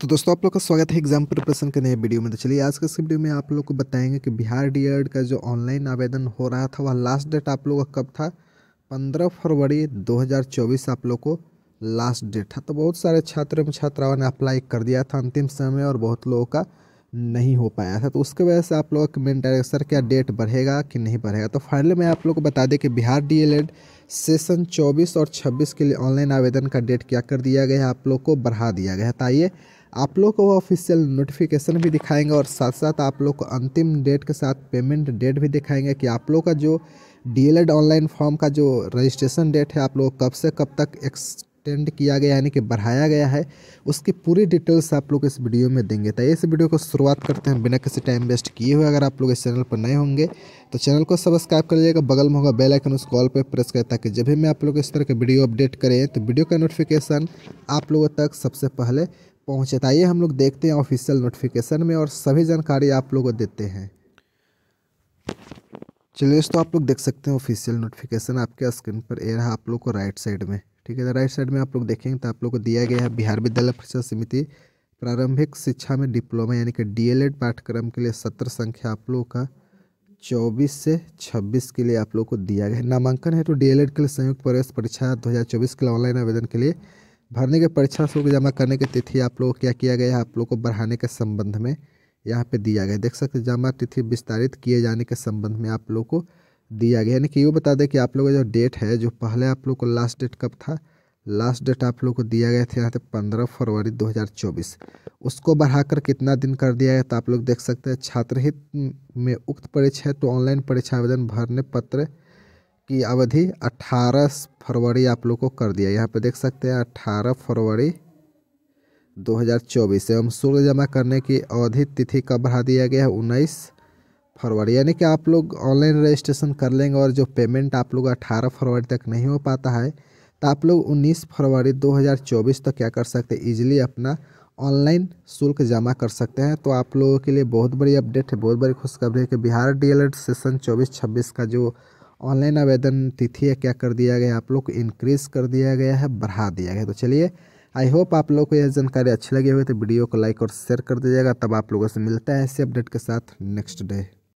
तो दोस्तों आप लोग का स्वागत है एग्जाम प्रिपरेशन के नए वीडियो में तो चलिए आज के इस वीडियो में आप लोग को बताएंगे कि बिहार डीएड का जो ऑनलाइन आवेदन हो रहा था वह लास्ट डेट आप लोग का कब था 15 फरवरी 2024 आप लोग को लास्ट डेट था तो बहुत सारे छात्र एवं छात्राओं ने अप्लाई कर दिया था अंतिम समय और बहुत लोगों का नहीं हो पाया था तो उसके वजह से आप लोगों का मेन डायरेक्टर क्या डेट बढ़ेगा कि नहीं बढ़ेगा तो फाइनली मैं आप लोग को बता दें कि बिहार डी सेशन 24 और 26 के लिए ऑनलाइन आवेदन का डेट क्या कर दिया गया है आप लोग को बढ़ा दिया गया है तो आइए आप लोग को वो ऑफिशियल नोटिफिकेशन भी दिखाएंगे और साथ साथ आप लोग को अंतिम डेट के साथ पेमेंट डेट भी दिखाएंगे कि आप लोग का जो डी ऑनलाइन फॉर्म का जो रजिस्ट्रेशन डेट है आप लोग कब से कब तक एक्स एक्सटेंड किया गया यानी कि बढ़ाया गया है उसकी पूरी डिटेल्स आप लोग इस वीडियो में देंगे तो इस वीडियो को शुरुआत करते हैं बिना किसी टाइम वेस्ट किए हुए अगर आप लोग इस चैनल पर नए होंगे तो चैनल को सब्सक्राइब कर लीजिएगा बगल में होगा बेल आइकन उस कॉल पर प्रेस करें ताकि जब भी मैं आप लोग इस तरह के वीडियो अपडेट करें तो वीडियो का नोटिफिकेशन आप लोगों तक सबसे पहले पहुँचे तो आइए हम लोग देखते हैं ऑफिशियल नोटिफिकेशन में और सभी जानकारी आप लोगों को देते हैं चलिए दोस्तों आप लोग देख सकते हैं ऑफिशियल नोटिफिकेशन आपके स्क्रीन पर ए रहा आप लोग को राइट साइड में ठीक है तो राइट साइड में आप लोग देखेंगे तो आप लोग को दिया गया है बिहार विद्यालय परिषद समिति प्रारंभिक शिक्षा में डिप्लोमा यानी कि डी पाठ्यक्रम के लिए सत्र संख्या आप लोगों का चौबीस से छब्बीस के लिए आप लोग को दिया गया है नामांकन है तो डी के लिए संयुक्त प्रवेश परीक्षा दो के लिए ऑनलाइन आवेदन के लिए भरने के परीक्षा शुल्क जमा करने की तिथि आप लोग क्या किया गया है आप लोग को बढ़ाने के संबंध में यहाँ पे दिया गया देख सकते जमा तिथि विस्तारित किए जाने के संबंध में आप लोग को दिया गया यानी कि यू बता दें कि आप लोग का जो डेट है जो पहले आप लोग को लास्ट डेट कब था लास्ट डेट आप लोग को दिया गया था यहाँ पे पंद्रह फरवरी 2024 उसको बढ़ाकर कितना दिन कर दिया गया तो आप लोग देख सकते हैं छात्रहित में उक्त परीक्षा तो ऑनलाइन परीक्षा आवेदन भरने पत्र की अवधि 18 फरवरी आप लोग को कर दिया यहाँ पे देख सकते हैं 18 फरवरी 2024 एवं शुल्क जमा करने की अवधि तिथि कब बढ़ा दिया गया है उन्नीस फरवरी यानी कि आप लोग ऑनलाइन रजिस्ट्रेशन कर लेंगे और जो पेमेंट आप लोग अठारह फरवरी तक नहीं हो पाता है तो आप लोग उन्नीस फरवरी 2024 तक क्या कर सकते हैं ईजिली अपना ऑनलाइन शुल्क जमा कर सकते हैं तो आप लोगों के लिए बहुत बड़ी अपडेट है बहुत बड़ी खुशखबरी है कि बिहार डी एड सेशन चौबीस छब्बीस का जो ऑनलाइन आवेदन तिथि है क्या कर दिया गया आप लोग को इनक्रीज़ कर दिया गया है बढ़ा दिया गया तो चलिए आई होप आप लोग को यह जानकारी अच्छी लगी हुई तो वीडियो को लाइक और शेयर कर दीजिएगा तब आप लोगों से मिलता है ऐसे अपडेट के साथ नेक्स्ट डे